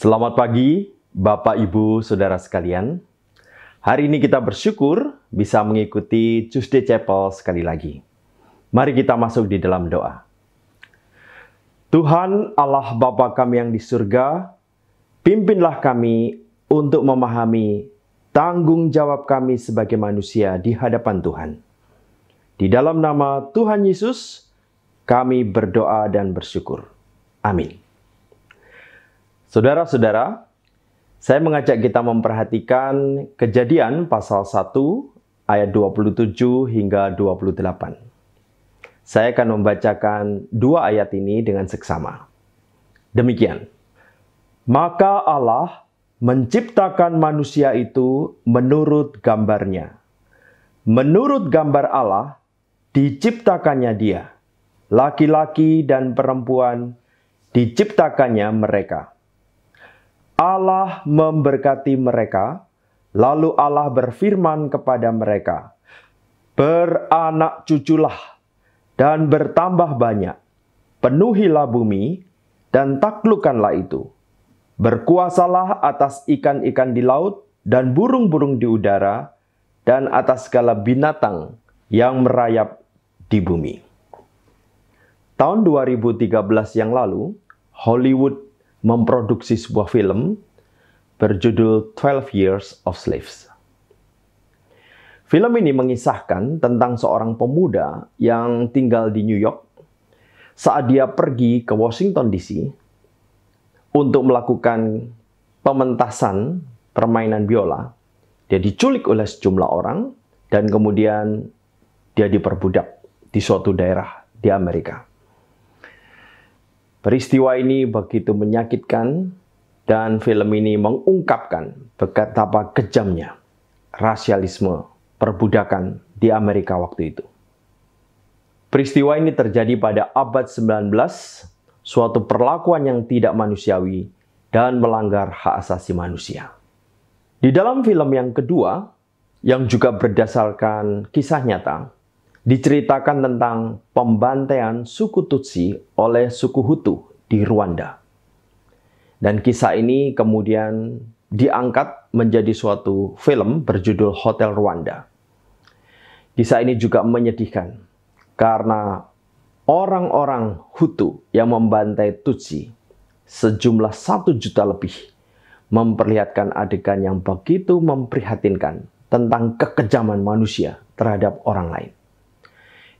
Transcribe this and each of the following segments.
Selamat pagi, Bapak, Ibu, Saudara sekalian. Hari ini kita bersyukur bisa mengikuti Tuesday Chapel sekali lagi. Mari kita masuk di dalam doa. Tuhan Allah Bapa kami yang di surga, pimpinlah kami untuk memahami tanggung jawab kami sebagai manusia di hadapan Tuhan. Di dalam nama Tuhan Yesus, kami berdoa dan bersyukur. Amin. Saudara-saudara, saya mengajak kita memperhatikan kejadian pasal 1 ayat 27 hingga 28. Saya akan membacakan dua ayat ini dengan seksama. Demikian. Maka Allah menciptakan manusia itu menurut gambarnya. Menurut gambar Allah, diciptakannya dia. Laki-laki dan perempuan diciptakannya mereka. Allah memberkati mereka, lalu Allah berfirman kepada mereka, Beranak cuculah dan bertambah banyak, penuhilah bumi dan taklukkanlah itu. Berkuasalah atas ikan-ikan di laut dan burung-burung di udara, dan atas segala binatang yang merayap di bumi. Tahun 2013 yang lalu, Hollywood memproduksi sebuah film berjudul 12 Years of Slaves. Film ini mengisahkan tentang seorang pemuda yang tinggal di New York saat dia pergi ke Washington DC untuk melakukan pementasan permainan biola. Dia diculik oleh sejumlah orang dan kemudian dia diperbudak di suatu daerah di Amerika. Peristiwa ini begitu menyakitkan dan film ini mengungkapkan betapa kejamnya rasialisme perbudakan di Amerika waktu itu. Peristiwa ini terjadi pada abad 19, suatu perlakuan yang tidak manusiawi dan melanggar hak asasi manusia. Di dalam film yang kedua, yang juga berdasarkan kisah nyata, diceritakan tentang pembantaian suku Tutsi oleh suku Hutu di Rwanda. Dan kisah ini kemudian diangkat menjadi suatu film berjudul Hotel Rwanda. Kisah ini juga menyedihkan karena orang-orang Hutu yang membantai Tutsi sejumlah satu juta lebih memperlihatkan adegan yang begitu memprihatinkan tentang kekejaman manusia terhadap orang lain.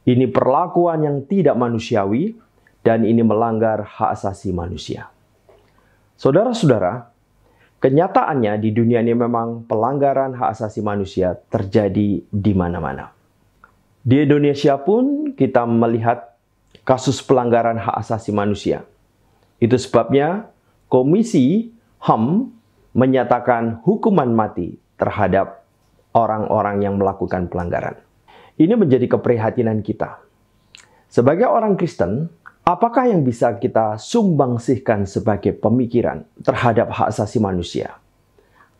Ini perlakuan yang tidak manusiawi dan ini melanggar hak asasi manusia. Saudara-saudara, kenyataannya di dunia ini memang pelanggaran hak asasi manusia terjadi di mana-mana. Di Indonesia pun kita melihat kasus pelanggaran hak asasi manusia. Itu sebabnya Komisi HAM menyatakan hukuman mati terhadap orang-orang yang melakukan pelanggaran. Ini menjadi keprihatinan kita. Sebagai orang Kristen, apakah yang bisa kita sumbangsihkan sebagai pemikiran terhadap hak asasi manusia?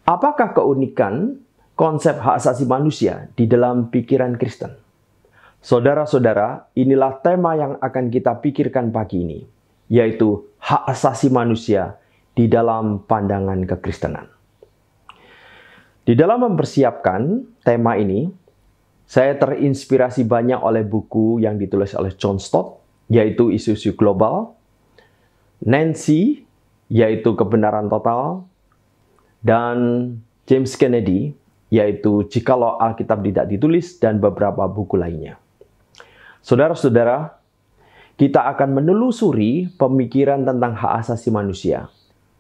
Apakah keunikan konsep hak asasi manusia di dalam pikiran Kristen? Saudara-saudara, inilah tema yang akan kita pikirkan pagi ini, yaitu hak asasi manusia di dalam pandangan kekristenan. Di dalam mempersiapkan tema ini, saya terinspirasi banyak oleh buku yang ditulis oleh John Stott, yaitu isu-isu global, Nancy, yaitu kebenaran total, dan James Kennedy, yaitu Jikalau Alkitab Tidak Ditulis, dan beberapa buku lainnya. Saudara-saudara, kita akan menelusuri pemikiran tentang hak asasi manusia,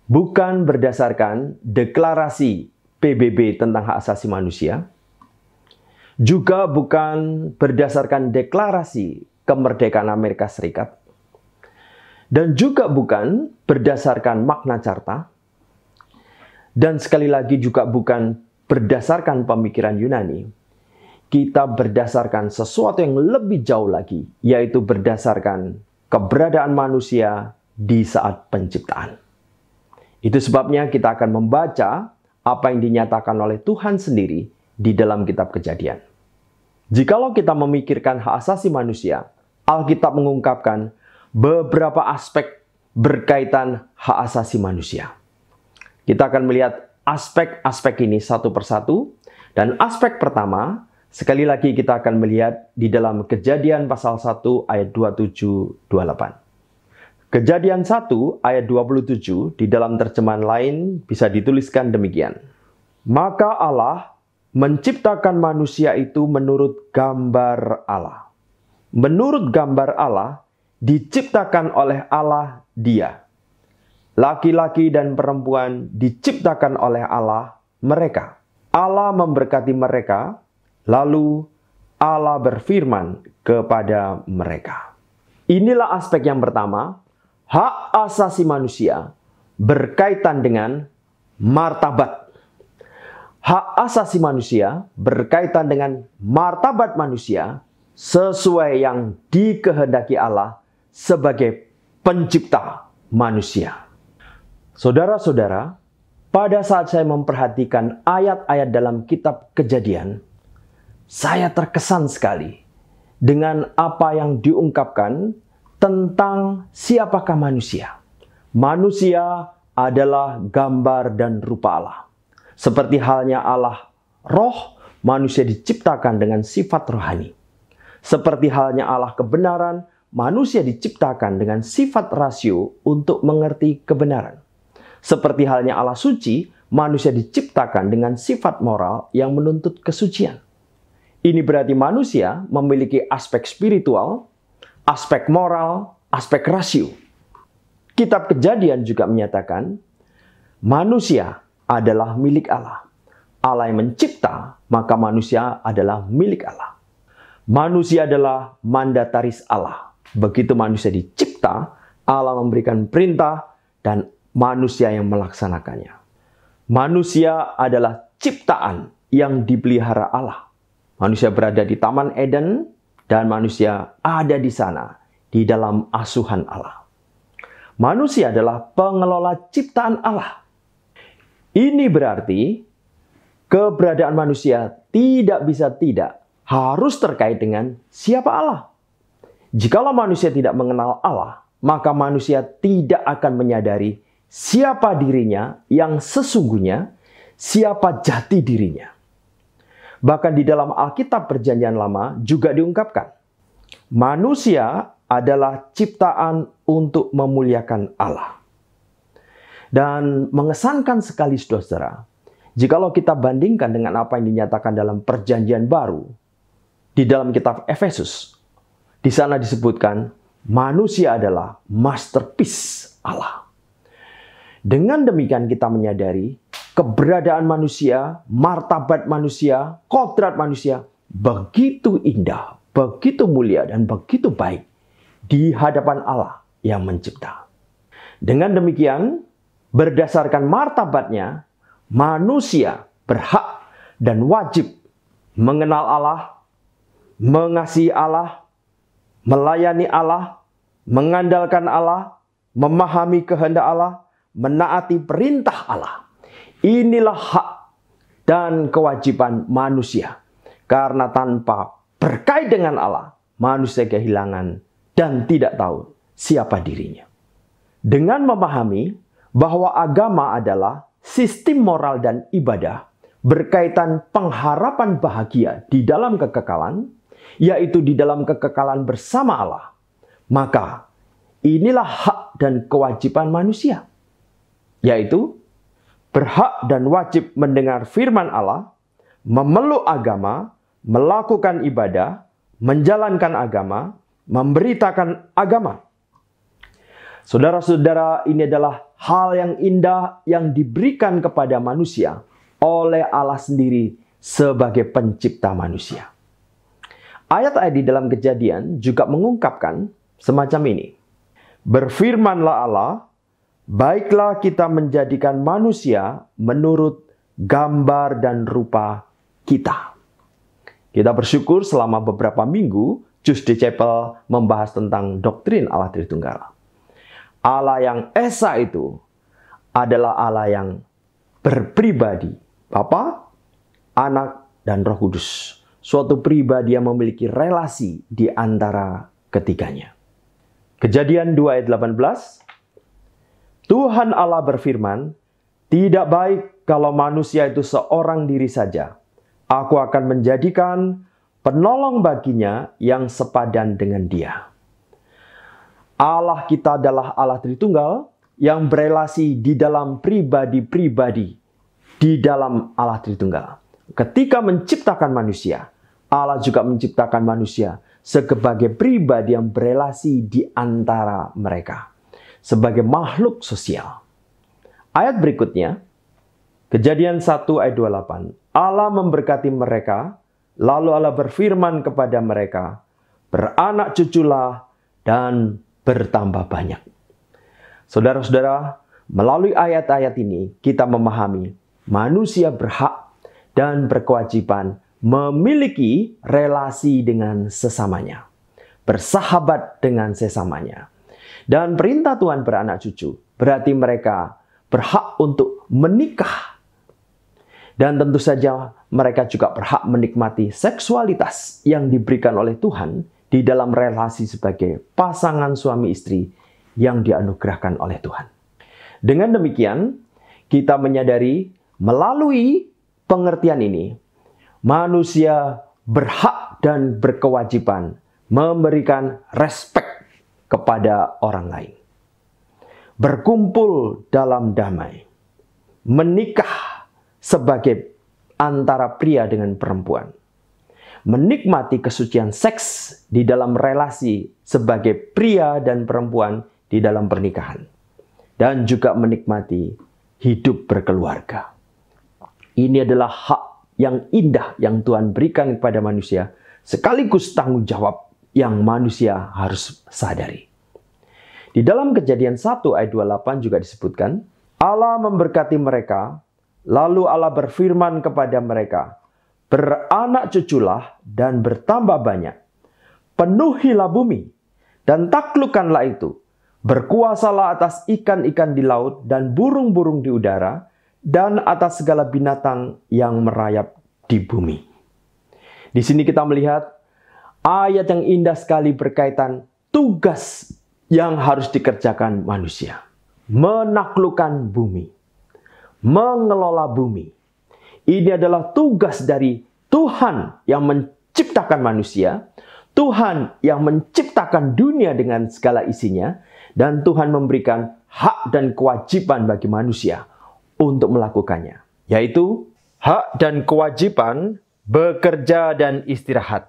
bukan berdasarkan deklarasi PBB tentang hak asasi manusia, juga bukan berdasarkan deklarasi kemerdekaan Amerika Serikat, dan juga bukan berdasarkan makna carta, dan sekali lagi juga bukan berdasarkan pemikiran Yunani. Kita berdasarkan sesuatu yang lebih jauh lagi, yaitu berdasarkan keberadaan manusia di saat penciptaan. Itu sebabnya kita akan membaca apa yang dinyatakan oleh Tuhan sendiri di dalam kitab Kejadian. Jikalau kita memikirkan hak asasi manusia, Alkitab mengungkapkan beberapa aspek berkaitan hak asasi manusia. Kita akan melihat aspek-aspek ini satu persatu. Dan aspek pertama, sekali lagi kita akan melihat di dalam kejadian pasal 1 ayat 27-28. Kejadian 1 ayat 27 di dalam terjemahan lain bisa dituliskan demikian. Maka Allah menciptakan manusia itu menurut gambar Allah. Menurut gambar Allah, diciptakan oleh Allah dia. Laki-laki dan perempuan diciptakan oleh Allah mereka. Allah memberkati mereka, lalu Allah berfirman kepada mereka. Inilah aspek yang pertama, hak asasi manusia berkaitan dengan martabat hak asasi manusia berkaitan dengan martabat manusia sesuai yang dikehendaki Allah sebagai pencipta manusia. Saudara-saudara, pada saat saya memperhatikan ayat-ayat dalam kitab Kejadian, saya terkesan sekali dengan apa yang diungkapkan tentang siapakah manusia. Manusia adalah gambar dan rupa Allah. Seperti halnya Allah roh, manusia diciptakan dengan sifat rohani. Seperti halnya Allah kebenaran, manusia diciptakan dengan sifat rasio untuk mengerti kebenaran. Seperti halnya Allah suci, manusia diciptakan dengan sifat moral yang menuntut kesucian. Ini berarti manusia memiliki aspek spiritual, aspek moral, aspek rasio. Kitab Kejadian juga menyatakan, manusia adalah milik Allah. Allah yang mencipta, maka manusia adalah milik Allah. Manusia adalah mandataris Allah. Begitu manusia dicipta, Allah memberikan perintah dan manusia yang melaksanakannya. Manusia adalah ciptaan yang dipelihara Allah. Manusia berada di Taman Eden dan manusia ada di sana di dalam asuhan Allah. Manusia adalah pengelola ciptaan Allah. Ini berarti keberadaan manusia tidak bisa tidak harus terkait dengan siapa Allah. Jikalau manusia tidak mengenal Allah, maka manusia tidak akan menyadari siapa dirinya yang sesungguhnya, siapa jati dirinya. Bahkan di dalam Alkitab Perjanjian Lama juga diungkapkan, manusia adalah ciptaan untuk memuliakan Allah. Dan mengesankan sekali saudara, jikalau kita bandingkan dengan apa yang dinyatakan dalam perjanjian baru, di dalam kitab Efesus, di sana disebutkan manusia adalah masterpiece Allah. Dengan demikian kita menyadari keberadaan manusia, martabat manusia, kodrat manusia begitu indah, begitu mulia dan begitu baik di hadapan Allah yang mencipta. Dengan demikian berdasarkan martabatnya, manusia berhak dan wajib mengenal Allah, mengasihi Allah, melayani Allah, mengandalkan Allah, memahami kehendak Allah, menaati perintah Allah. Inilah hak dan kewajiban manusia. Karena tanpa berkait dengan Allah, manusia kehilangan dan tidak tahu siapa dirinya. Dengan memahami bahwa agama adalah sistem moral dan ibadah berkaitan pengharapan bahagia di dalam kekekalan, yaitu di dalam kekekalan bersama Allah, maka inilah hak dan kewajiban manusia, yaitu berhak dan wajib mendengar firman Allah, memeluk agama, melakukan ibadah, menjalankan agama, memberitakan agama. Saudara-saudara, ini adalah hal yang indah yang diberikan kepada manusia oleh Allah sendiri sebagai pencipta manusia. Ayat-ayat di dalam kejadian juga mengungkapkan semacam ini. Berfirmanlah Allah, baiklah kita menjadikan manusia menurut gambar dan rupa kita. Kita bersyukur selama beberapa minggu, just Chapel membahas tentang doktrin Allah Tritunggal. Allah yang Esa itu adalah Allah yang berpribadi. Bapa, Anak, dan Roh Kudus. Suatu pribadi yang memiliki relasi di antara ketiganya. Kejadian 2 ayat 18. Tuhan Allah berfirman, Tidak baik kalau manusia itu seorang diri saja. Aku akan menjadikan penolong baginya yang sepadan dengan dia. Allah kita adalah Allah Tritunggal yang berelasi di dalam pribadi-pribadi di dalam Allah Tritunggal. Ketika menciptakan manusia, Allah juga menciptakan manusia sebagai pribadi yang berelasi di antara mereka, sebagai makhluk sosial. Ayat berikutnya, Kejadian 1 ayat 28. Allah memberkati mereka, lalu Allah berfirman kepada mereka, beranak cuculah dan bertambah banyak. Saudara-saudara, melalui ayat-ayat ini kita memahami manusia berhak dan berkewajiban memiliki relasi dengan sesamanya, bersahabat dengan sesamanya. Dan perintah Tuhan beranak cucu berarti mereka berhak untuk menikah. Dan tentu saja mereka juga berhak menikmati seksualitas yang diberikan oleh Tuhan di dalam relasi sebagai pasangan suami istri yang dianugerahkan oleh Tuhan. Dengan demikian, kita menyadari melalui pengertian ini, manusia berhak dan berkewajiban memberikan respek kepada orang lain. Berkumpul dalam damai. Menikah sebagai antara pria dengan perempuan menikmati kesucian seks di dalam relasi sebagai pria dan perempuan di dalam pernikahan, dan juga menikmati hidup berkeluarga. Ini adalah hak yang indah yang Tuhan berikan kepada manusia, sekaligus tanggung jawab yang manusia harus sadari. Di dalam kejadian 1 ayat 28 juga disebutkan, Allah memberkati mereka, lalu Allah berfirman kepada mereka, beranak cuculah dan bertambah banyak. Penuhilah bumi dan taklukkanlah itu. Berkuasalah atas ikan-ikan di laut dan burung-burung di udara dan atas segala binatang yang merayap di bumi. Di sini kita melihat ayat yang indah sekali berkaitan tugas yang harus dikerjakan manusia. Menaklukkan bumi, mengelola bumi, ini adalah tugas dari Tuhan yang menciptakan manusia, Tuhan yang menciptakan dunia dengan segala isinya, dan Tuhan memberikan hak dan kewajiban bagi manusia untuk melakukannya, yaitu hak dan kewajiban bekerja dan istirahat,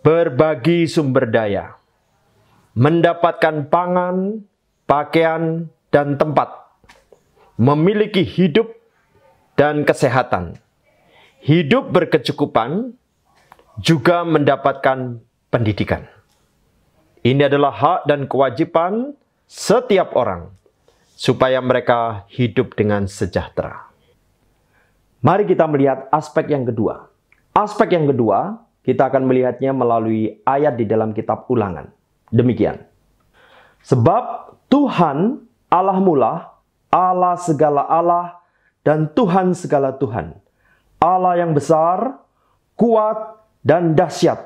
berbagi sumber daya, mendapatkan pangan, pakaian, dan tempat, memiliki hidup dan kesehatan. Hidup berkecukupan juga mendapatkan pendidikan. Ini adalah hak dan kewajiban setiap orang supaya mereka hidup dengan sejahtera. Mari kita melihat aspek yang kedua. Aspek yang kedua, kita akan melihatnya melalui ayat di dalam kitab Ulangan. Demikian. Sebab Tuhan Allah mula Allah segala Allah dan Tuhan segala Tuhan, Allah yang besar, kuat, dan dahsyat,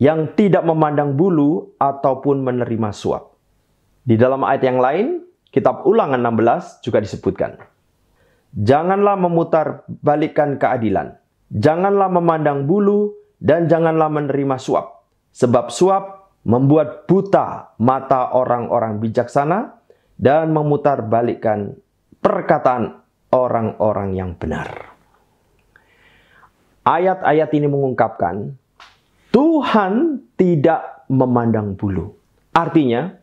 yang tidak memandang bulu ataupun menerima suap. Di dalam ayat yang lain, kitab ulangan 16 juga disebutkan. Janganlah memutar balikan keadilan, janganlah memandang bulu, dan janganlah menerima suap. Sebab suap membuat buta mata orang-orang bijaksana dan memutar balikan perkataan orang-orang yang benar. Ayat-ayat ini mengungkapkan Tuhan tidak memandang bulu. Artinya,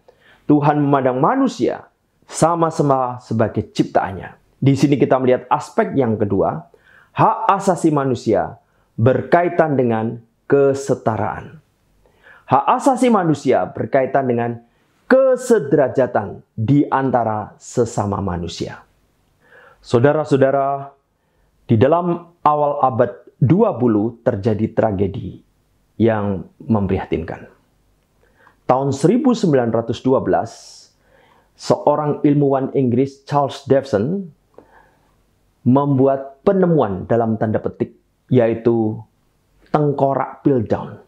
Tuhan memandang manusia sama-sama sebagai ciptaannya. Di sini kita melihat aspek yang kedua, hak asasi manusia berkaitan dengan kesetaraan. Hak asasi manusia berkaitan dengan kesederajatan di antara sesama manusia. Saudara-saudara, di dalam awal abad 20 terjadi tragedi yang memprihatinkan. Tahun 1912, seorang ilmuwan Inggris Charles Davison membuat penemuan dalam tanda petik yaitu tengkorak piltdown.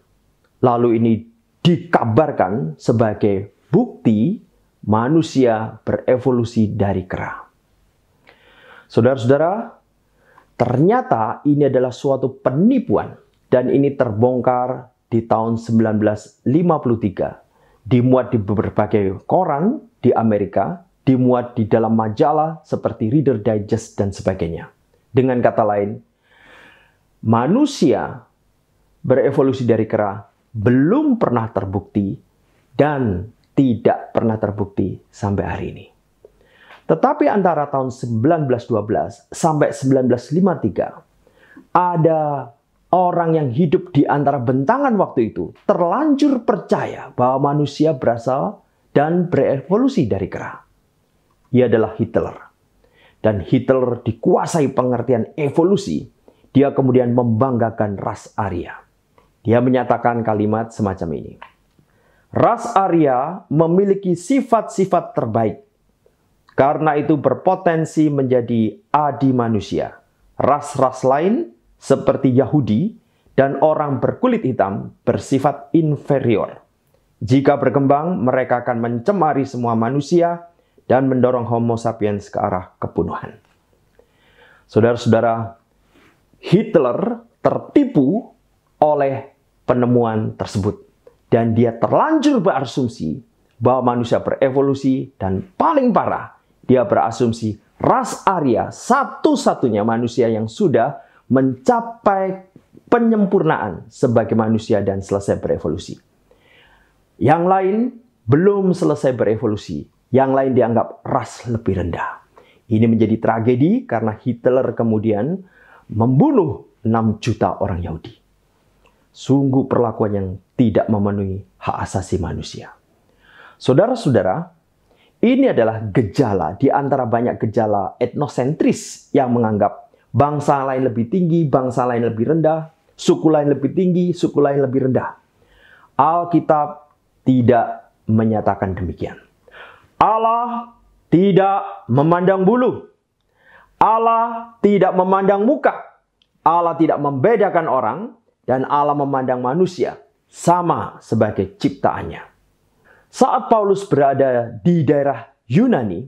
Lalu ini dikabarkan sebagai bukti manusia berevolusi dari kera. Saudara-saudara, ternyata ini adalah suatu penipuan dan ini terbongkar di tahun 1953. Dimuat di berbagai koran di Amerika, dimuat di dalam majalah seperti Reader Digest dan sebagainya. Dengan kata lain, manusia berevolusi dari kera belum pernah terbukti dan tidak pernah terbukti sampai hari ini. Tetapi antara tahun 1912 sampai 1953 ada orang yang hidup di antara bentangan waktu itu terlanjur percaya bahwa manusia berasal dan berevolusi dari kera. Ia adalah Hitler. Dan Hitler dikuasai pengertian evolusi. Dia kemudian membanggakan ras Arya. Dia menyatakan kalimat semacam ini. Ras Arya memiliki sifat-sifat terbaik karena itu berpotensi menjadi adi manusia. Ras-ras lain seperti Yahudi dan orang berkulit hitam bersifat inferior. Jika berkembang, mereka akan mencemari semua manusia dan mendorong Homo sapiens ke arah kepunuhan. Saudara-saudara, Hitler tertipu oleh penemuan tersebut. Dan dia terlanjur berasumsi bahwa manusia berevolusi dan paling parah dia berasumsi ras Arya satu-satunya manusia yang sudah mencapai penyempurnaan sebagai manusia dan selesai berevolusi. Yang lain belum selesai berevolusi, yang lain dianggap ras lebih rendah. Ini menjadi tragedi karena Hitler kemudian membunuh 6 juta orang Yahudi. Sungguh perlakuan yang tidak memenuhi hak asasi manusia. Saudara-saudara, ini adalah gejala di antara banyak gejala etnosentris yang menganggap bangsa lain lebih tinggi, bangsa lain lebih rendah, suku lain lebih tinggi, suku lain lebih rendah. Alkitab tidak menyatakan demikian. Allah tidak memandang bulu. Allah tidak memandang muka. Allah tidak membedakan orang dan Allah memandang manusia sama sebagai ciptaannya. Saat Paulus berada di daerah Yunani,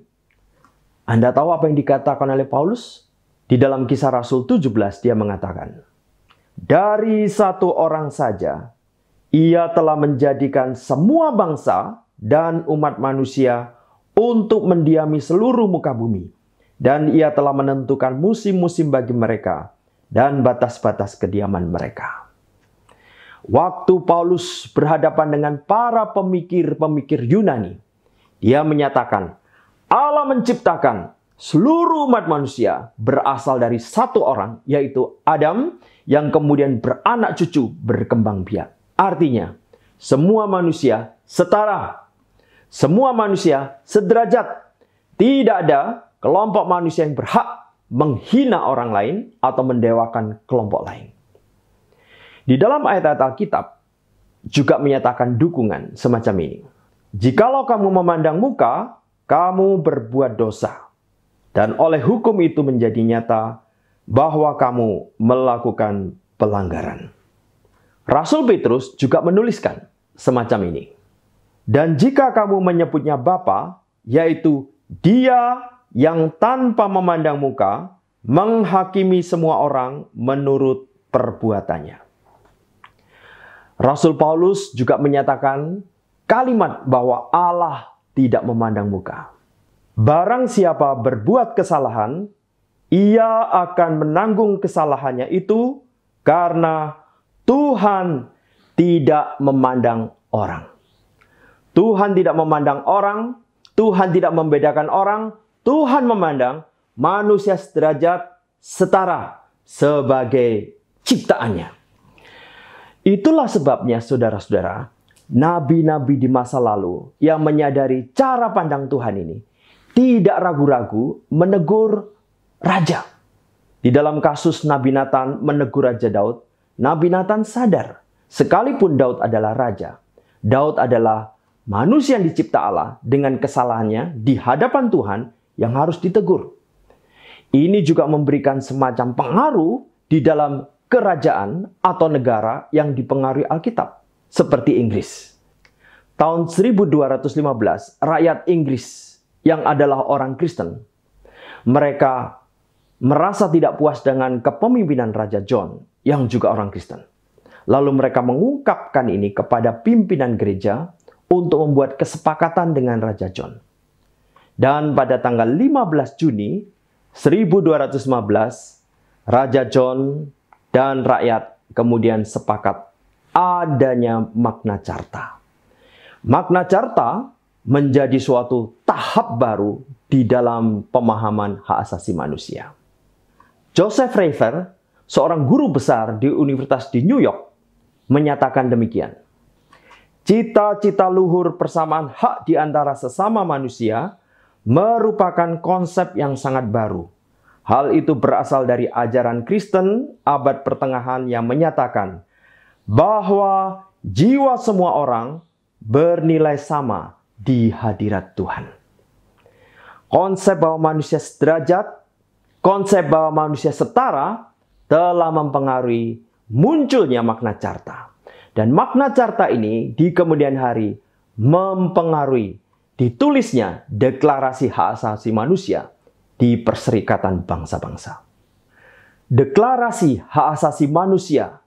Anda tahu apa yang dikatakan oleh Paulus? Di dalam kisah Rasul 17 dia mengatakan, Dari satu orang saja, ia telah menjadikan semua bangsa dan umat manusia untuk mendiami seluruh muka bumi. Dan ia telah menentukan musim-musim bagi mereka dan batas-batas kediaman mereka. Waktu Paulus berhadapan dengan para pemikir-pemikir Yunani, ia menyatakan, Allah menciptakan seluruh umat manusia berasal dari satu orang, yaitu Adam, yang kemudian beranak cucu berkembang biak. Artinya, semua manusia setara, semua manusia sederajat. Tidak ada kelompok manusia yang berhak menghina orang lain atau mendewakan kelompok lain. Di dalam ayat-ayat Alkitab juga menyatakan dukungan semacam ini. Jikalau kamu memandang muka, kamu berbuat dosa. Dan oleh hukum itu menjadi nyata bahwa kamu melakukan pelanggaran. Rasul Petrus juga menuliskan semacam ini. Dan jika kamu menyebutnya Bapa, yaitu Dia yang tanpa memandang muka menghakimi semua orang menurut perbuatannya. Rasul Paulus juga menyatakan kalimat bahwa Allah tidak memandang muka. Barang siapa berbuat kesalahan, ia akan menanggung kesalahannya itu karena Tuhan tidak memandang orang. Tuhan tidak memandang orang, Tuhan tidak membedakan orang, Tuhan memandang manusia sederajat setara sebagai ciptaannya. Itulah sebabnya, saudara-saudara, nabi-nabi di masa lalu yang menyadari cara pandang Tuhan ini tidak ragu-ragu menegur raja. Di dalam kasus Nabi Nathan menegur Raja Daud, Nabi Nathan sadar sekalipun Daud adalah raja, Daud adalah manusia yang dicipta Allah dengan kesalahannya di hadapan Tuhan yang harus ditegur. Ini juga memberikan semacam pengaruh di dalam kerajaan atau negara yang dipengaruhi Alkitab, seperti Inggris. Tahun 1215, rakyat Inggris yang adalah orang Kristen, mereka merasa tidak puas dengan kepemimpinan Raja John yang juga orang Kristen. Lalu mereka mengungkapkan ini kepada pimpinan gereja untuk membuat kesepakatan dengan Raja John. Dan pada tanggal 15 Juni 1215, Raja John dan rakyat kemudian sepakat adanya makna carta. Makna carta menjadi suatu tahap baru di dalam pemahaman hak asasi manusia. Joseph Rafer, seorang guru besar di Universitas di New York, menyatakan demikian. Cita-cita luhur persamaan hak di antara sesama manusia merupakan konsep yang sangat baru Hal itu berasal dari ajaran Kristen abad pertengahan yang menyatakan bahwa jiwa semua orang bernilai sama di hadirat Tuhan. Konsep bahwa manusia sederajat, konsep bahwa manusia setara telah mempengaruhi munculnya makna carta. Dan makna carta ini di kemudian hari mempengaruhi ditulisnya deklarasi hak asasi manusia di Perserikatan Bangsa-Bangsa. Deklarasi Hak Asasi Manusia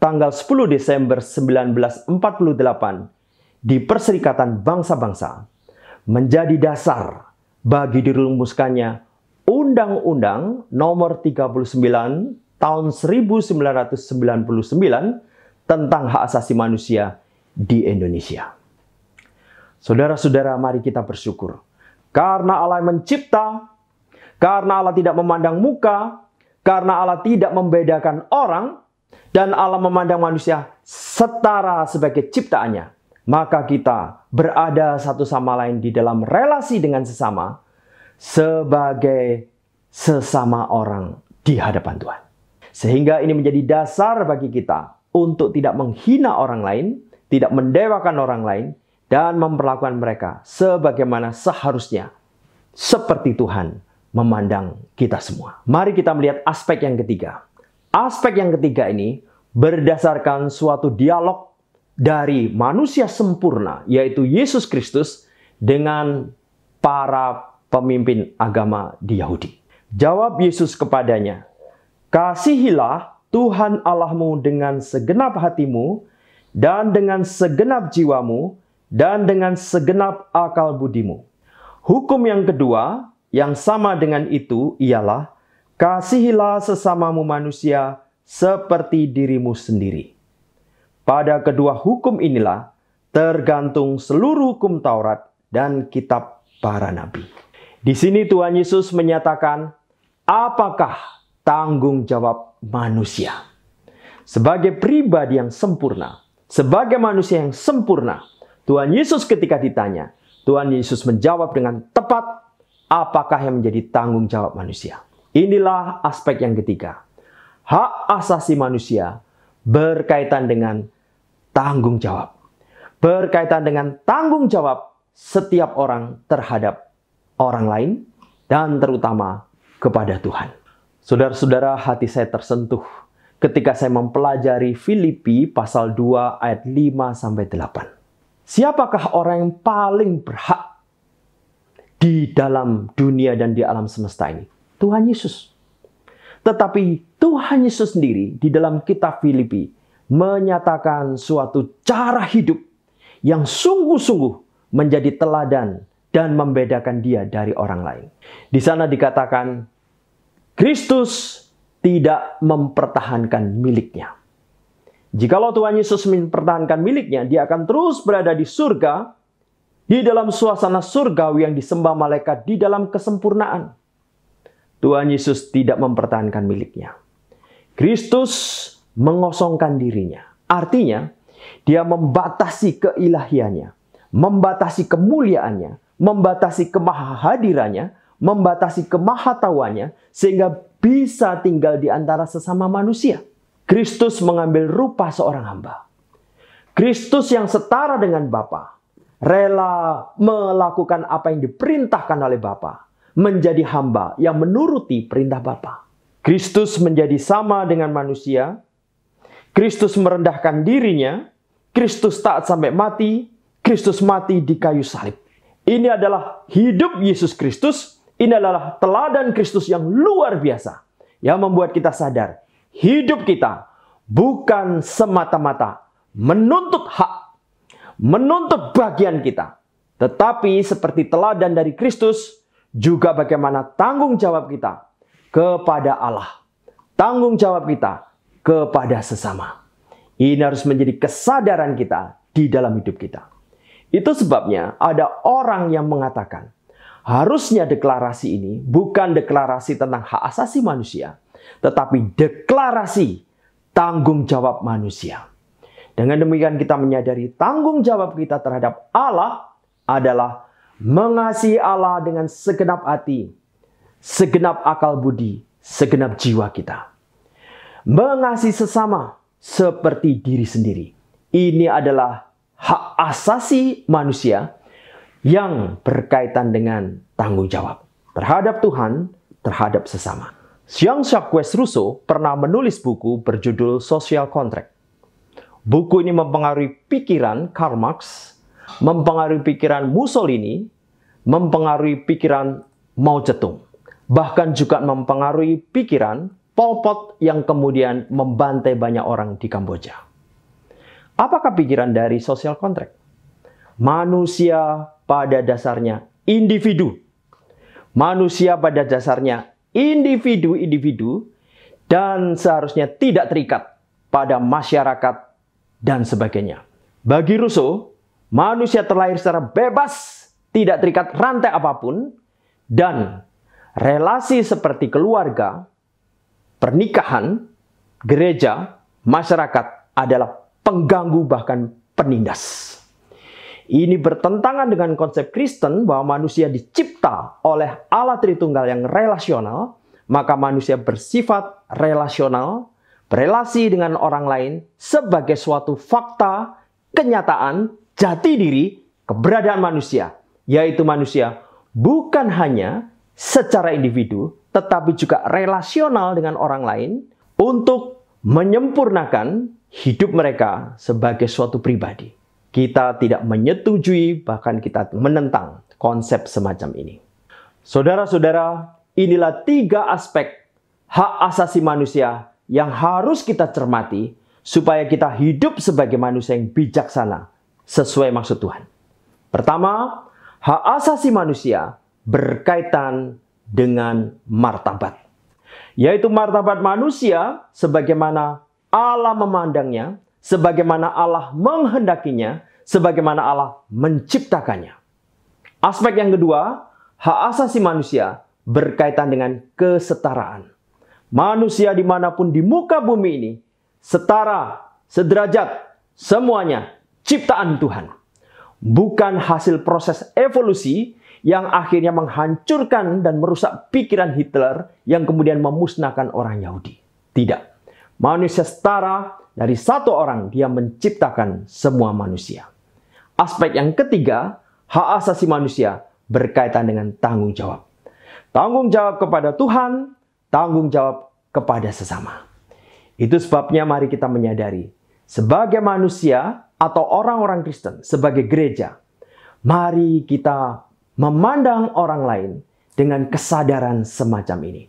tanggal 10 Desember 1948 di Perserikatan Bangsa-Bangsa menjadi dasar bagi dirumuskannya Undang-Undang Nomor 39 Tahun 1999 tentang hak asasi manusia di Indonesia. Saudara-saudara, mari kita bersyukur karena Allah mencipta karena Allah tidak memandang muka, karena Allah tidak membedakan orang, dan Allah memandang manusia setara sebagai ciptaannya. Maka kita berada satu sama lain di dalam relasi dengan sesama sebagai sesama orang di hadapan Tuhan. Sehingga ini menjadi dasar bagi kita untuk tidak menghina orang lain, tidak mendewakan orang lain, dan memperlakukan mereka sebagaimana seharusnya seperti Tuhan memandang kita semua. Mari kita melihat aspek yang ketiga. Aspek yang ketiga ini berdasarkan suatu dialog dari manusia sempurna, yaitu Yesus Kristus, dengan para pemimpin agama di Yahudi. Jawab Yesus kepadanya, "Kasihilah Tuhan Allahmu dengan segenap hatimu, dan dengan segenap jiwamu, dan dengan segenap akal budimu." Hukum yang kedua yang sama dengan itu ialah kasihilah sesamamu manusia seperti dirimu sendiri. Pada kedua hukum inilah tergantung seluruh hukum Taurat dan kitab para nabi. Di sini Tuhan Yesus menyatakan, apakah tanggung jawab manusia? Sebagai pribadi yang sempurna, sebagai manusia yang sempurna, Tuhan Yesus ketika ditanya, Tuhan Yesus menjawab dengan tepat apakah yang menjadi tanggung jawab manusia. Inilah aspek yang ketiga. Hak asasi manusia berkaitan dengan tanggung jawab. Berkaitan dengan tanggung jawab setiap orang terhadap orang lain dan terutama kepada Tuhan. Saudara-saudara, hati saya tersentuh ketika saya mempelajari Filipi pasal 2 ayat 5 sampai 8. Siapakah orang yang paling berhak di dalam dunia dan di alam semesta ini. Tuhan Yesus. Tetapi Tuhan Yesus sendiri di dalam kitab Filipi menyatakan suatu cara hidup yang sungguh-sungguh menjadi teladan dan membedakan dia dari orang lain. Di sana dikatakan Kristus tidak mempertahankan miliknya. Jikalau Tuhan Yesus mempertahankan miliknya, dia akan terus berada di surga di dalam suasana surgawi yang disembah malaikat di dalam kesempurnaan. Tuhan Yesus tidak mempertahankan miliknya. Kristus mengosongkan dirinya. Artinya, dia membatasi keilahiannya, membatasi kemuliaannya, membatasi kemahadirannya, membatasi kemahatawannya, sehingga bisa tinggal di antara sesama manusia. Kristus mengambil rupa seorang hamba. Kristus yang setara dengan Bapa rela melakukan apa yang diperintahkan oleh Bapa, menjadi hamba yang menuruti perintah Bapa. Kristus menjadi sama dengan manusia. Kristus merendahkan dirinya. Kristus taat sampai mati. Kristus mati di kayu salib. Ini adalah hidup Yesus Kristus. Ini adalah teladan Kristus yang luar biasa. Yang membuat kita sadar, hidup kita bukan semata-mata menuntut hak menuntut bagian kita. Tetapi seperti teladan dari Kristus, juga bagaimana tanggung jawab kita kepada Allah. Tanggung jawab kita kepada sesama. Ini harus menjadi kesadaran kita di dalam hidup kita. Itu sebabnya ada orang yang mengatakan, harusnya deklarasi ini bukan deklarasi tentang hak asasi manusia, tetapi deklarasi tanggung jawab manusia. Dengan demikian kita menyadari tanggung jawab kita terhadap Allah adalah mengasihi Allah dengan segenap hati, segenap akal budi, segenap jiwa kita. Mengasihi sesama seperti diri sendiri. Ini adalah hak asasi manusia yang berkaitan dengan tanggung jawab terhadap Tuhan, terhadap sesama. Jean-Jacques Rousseau pernah menulis buku berjudul Social Contract. Buku ini mempengaruhi pikiran Karl Marx, mempengaruhi pikiran Mussolini, mempengaruhi pikiran Mao Zedong, bahkan juga mempengaruhi pikiran Pol Pot yang kemudian membantai banyak orang di Kamboja. Apakah pikiran dari social contract? Manusia pada dasarnya individu. Manusia pada dasarnya individu-individu dan seharusnya tidak terikat pada masyarakat dan sebagainya. Bagi Rousseau, manusia terlahir secara bebas, tidak terikat rantai apapun, dan relasi seperti keluarga, pernikahan, gereja, masyarakat adalah pengganggu bahkan penindas. Ini bertentangan dengan konsep Kristen bahwa manusia dicipta oleh Allah Tritunggal yang relasional, maka manusia bersifat relasional berelasi dengan orang lain sebagai suatu fakta, kenyataan, jati diri, keberadaan manusia, yaitu manusia bukan hanya secara individu, tetapi juga relasional dengan orang lain untuk menyempurnakan hidup mereka sebagai suatu pribadi. Kita tidak menyetujui, bahkan kita menentang konsep semacam ini. Saudara-saudara, inilah tiga aspek hak asasi manusia yang harus kita cermati supaya kita hidup sebagai manusia yang bijaksana sesuai maksud Tuhan. Pertama, hak asasi manusia berkaitan dengan martabat. Yaitu martabat manusia sebagaimana Allah memandangnya, sebagaimana Allah menghendakinya, sebagaimana Allah menciptakannya. Aspek yang kedua, hak asasi manusia berkaitan dengan kesetaraan manusia dimanapun di muka bumi ini, setara, sederajat, semuanya ciptaan Tuhan. Bukan hasil proses evolusi yang akhirnya menghancurkan dan merusak pikiran Hitler yang kemudian memusnahkan orang Yahudi. Tidak. Manusia setara dari satu orang dia menciptakan semua manusia. Aspek yang ketiga, hak asasi manusia berkaitan dengan tanggung jawab. Tanggung jawab kepada Tuhan tanggung jawab kepada sesama. Itu sebabnya mari kita menyadari, sebagai manusia atau orang-orang Kristen, sebagai gereja, mari kita memandang orang lain dengan kesadaran semacam ini.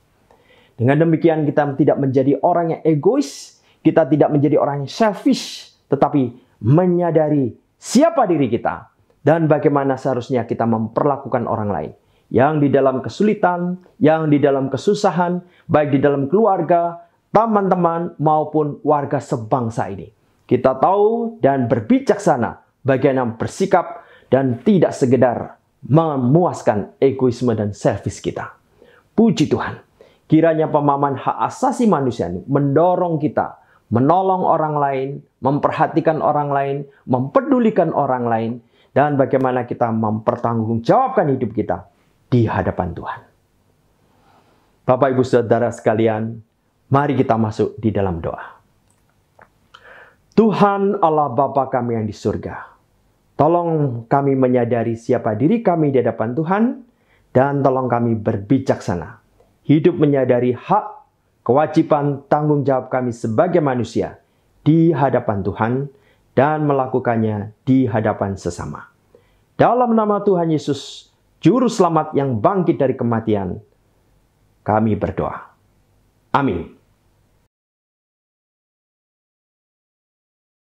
Dengan demikian kita tidak menjadi orang yang egois, kita tidak menjadi orang yang selfish, tetapi menyadari siapa diri kita dan bagaimana seharusnya kita memperlakukan orang lain yang di dalam kesulitan, yang di dalam kesusahan, baik di dalam keluarga, teman-teman, maupun warga sebangsa ini. Kita tahu dan berbijaksana bagaimana bersikap dan tidak segedar memuaskan egoisme dan servis kita. Puji Tuhan, kiranya pemahaman hak asasi manusia ini mendorong kita menolong orang lain, memperhatikan orang lain, mempedulikan orang lain, dan bagaimana kita mempertanggungjawabkan hidup kita di hadapan Tuhan. Bapak, Ibu, Saudara sekalian, mari kita masuk di dalam doa. Tuhan Allah Bapa kami yang di surga, tolong kami menyadari siapa diri kami di hadapan Tuhan, dan tolong kami berbijaksana. Hidup menyadari hak, kewajiban, tanggung jawab kami sebagai manusia di hadapan Tuhan, dan melakukannya di hadapan sesama. Dalam nama Tuhan Yesus, Juru selamat yang bangkit dari kematian. Kami berdoa. Amin.